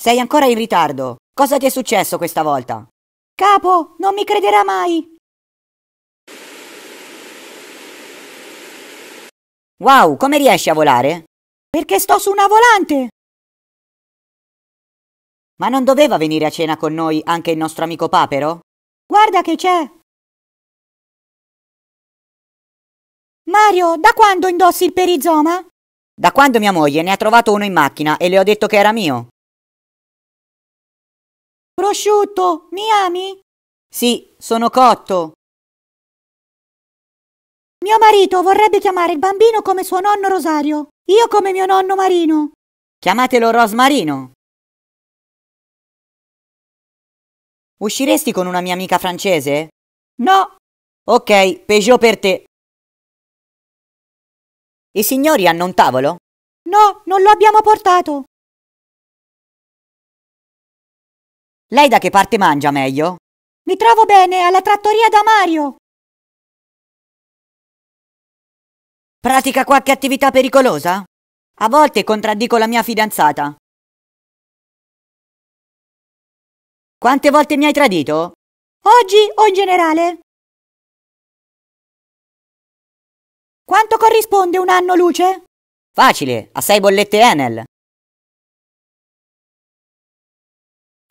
Sei ancora in ritardo. Cosa ti è successo questa volta? Capo, non mi crederà mai. Wow, come riesci a volare? Perché sto su una volante. Ma non doveva venire a cena con noi anche il nostro amico Papero? Guarda che c'è. Mario, da quando indossi il perizoma? Da quando mia moglie ne ha trovato uno in macchina e le ho detto che era mio. Prosciutto, mi ami? Sì, sono cotto. Mio marito vorrebbe chiamare il bambino come suo nonno Rosario, io come mio nonno Marino. Chiamatelo Rosmarino. Usciresti con una mia amica francese? No. Ok, Peugeot per te. I signori hanno un tavolo? No, non lo abbiamo portato. Lei da che parte mangia meglio? Mi trovo bene alla trattoria da Mario. Pratica qualche attività pericolosa? A volte contraddico la mia fidanzata. Quante volte mi hai tradito? Oggi o in generale? Quanto corrisponde un anno luce? Facile, a sei bollette Enel.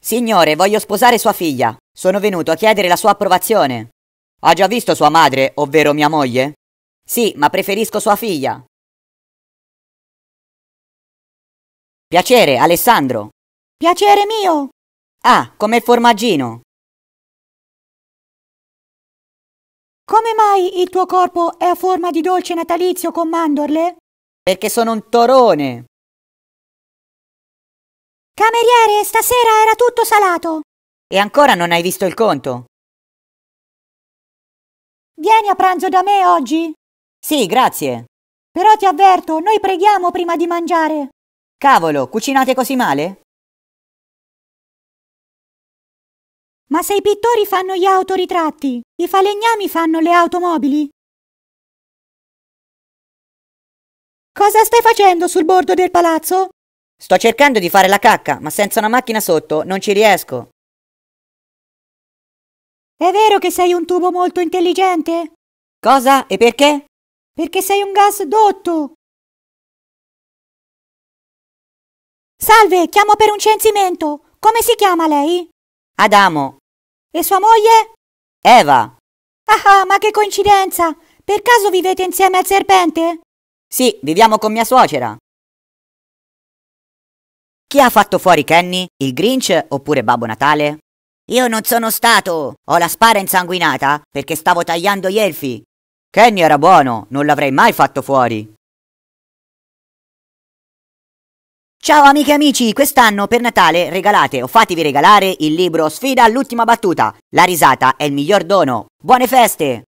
Signore, voglio sposare sua figlia. Sono venuto a chiedere la sua approvazione. Ha già visto sua madre, ovvero mia moglie? Sì, ma preferisco sua figlia. Piacere, Alessandro. Piacere mio. Ah, come il formaggino. Come mai il tuo corpo è a forma di dolce natalizio con mandorle? Perché sono un torone. Cameriere, stasera era tutto salato. E ancora non hai visto il conto? Vieni a pranzo da me oggi? Sì, grazie. Però ti avverto, noi preghiamo prima di mangiare. Cavolo, cucinate così male? Ma se i pittori fanno gli autoritratti, i falegnami fanno le automobili? Cosa stai facendo sul bordo del palazzo? Sto cercando di fare la cacca, ma senza una macchina sotto non ci riesco. È vero che sei un tubo molto intelligente? Cosa e perché? Perché sei un gasdotto. Salve, chiamo per un censimento. Come si chiama lei? Adamo. E sua moglie? Eva. Ah, ah ma che coincidenza! Per caso vivete insieme al serpente? Sì, viviamo con mia suocera. Chi ha fatto fuori Kenny? Il Grinch oppure Babbo Natale? Io non sono stato! Ho la spara insanguinata perché stavo tagliando gli elfi! Kenny era buono, non l'avrei mai fatto fuori! Ciao amiche e amici, quest'anno per Natale regalate o fatevi regalare il libro Sfida all'ultima battuta. La risata è il miglior dono. Buone feste!